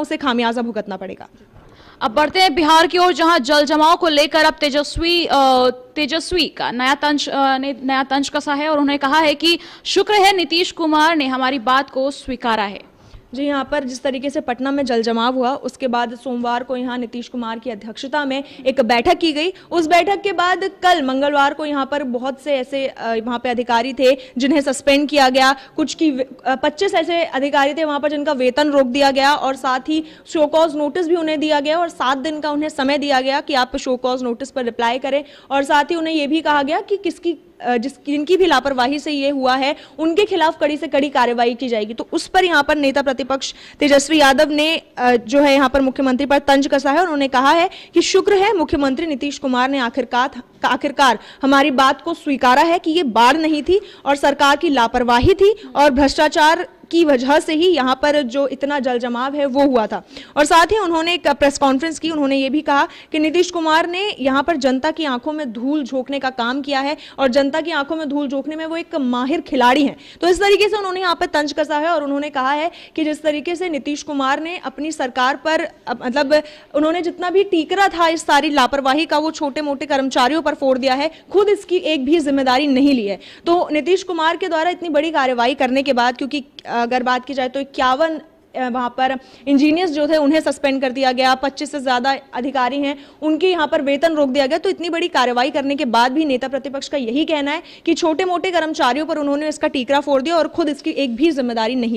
उसे खामियाजा भुगतना पड़ेगा अब बढ़ते हैं बिहार की ओर जहां जल जमाव को लेकर अब तेजस्वी तेजस्वी का नया तंज ने नया तंज कसा है और उन्होंने कहा है कि शुक्र है नीतीश कुमार ने हमारी बात को स्वीकारा है जी यहाँ पर जिस तरीके से पटना में जल जमाव हुआ उसके बाद सोमवार को यहाँ नीतीश कुमार की अध्यक्षता में एक बैठक की गई उस बैठक के बाद कल मंगलवार को यहाँ पर बहुत से ऐसे वहाँ पे अधिकारी थे जिन्हें सस्पेंड किया गया कुछ की पच्चीस ऐसे अधिकारी थे वहाँ पर जिनका वेतन रोक दिया गया और साथ ही शोकॉज नोटिस भी उन्हें दिया गया और सात दिन का उन्हें समय दिया गया कि आप शोकॉज नोटिस पर रिप्लाई करें और साथ ही उन्हें यह भी कहा गया कि किसकी जिस जिनकी भी लापरवाही से ये हुआ है उनके खिलाफ कड़ी से कड़ी कार्रवाई की जाएगी तो उस पर यहाँ पर नेता प्रतिपक्ष तेजस्वी यादव ने जो है यहाँ पर मुख्यमंत्री पर तंज कसा है और उन्होंने कहा है कि शुक्र है मुख्यमंत्री नीतीश कुमार ने आखिरकार आखिरकार हमारी बात को स्वीकारा है कि ये बाढ़ नहीं थी और सरकार की लापरवाही थी और भ्रष्टाचार की वजह से ही यहाँ पर जो इतना जल जमाव है वो हुआ था और साथ ही उन्होंने एक प्रेस कॉन्फ्रेंस की उन्होंने ये भी कहा कि नीतीश कुमार ने यहाँ पर जनता की आंखों में धूल झोंकने का काम किया है और जनता की आंखों में धूल झोंकने में वो एक माहिर खिलाड़ी हैं तो इस तरीके से उन्होंने यहाँ पर तंज कसा है और उन्होंने कहा है कि जिस तरीके से नीतीश कुमार ने अपनी सरकार पर मतलब उन्होंने जितना भी टीकरा था इस सारी लापरवाही का वो छोटे मोटे कर्मचारियों पर फोड़ दिया है खुद इसकी एक भी जिम्मेदारी नहीं ली है तो नीतीश कुमार के द्वारा इतनी बड़ी कार्यवाही करने के बाद क्योंकि अगर बात की जाए तो इक्यावन वहाँ पर इंजीनियर्स जो थे उन्हें सस्पेंड कर दिया गया 25 से ज़्यादा अधिकारी हैं उनके यहाँ पर वेतन रोक दिया गया तो इतनी बड़ी कार्रवाई करने के बाद भी नेता प्रतिपक्ष का यही कहना है कि छोटे मोटे कर्मचारियों पर उन्होंने इसका टीकरा फोड़ दिया और खुद इसकी एक भी जिम्मेदारी नहीं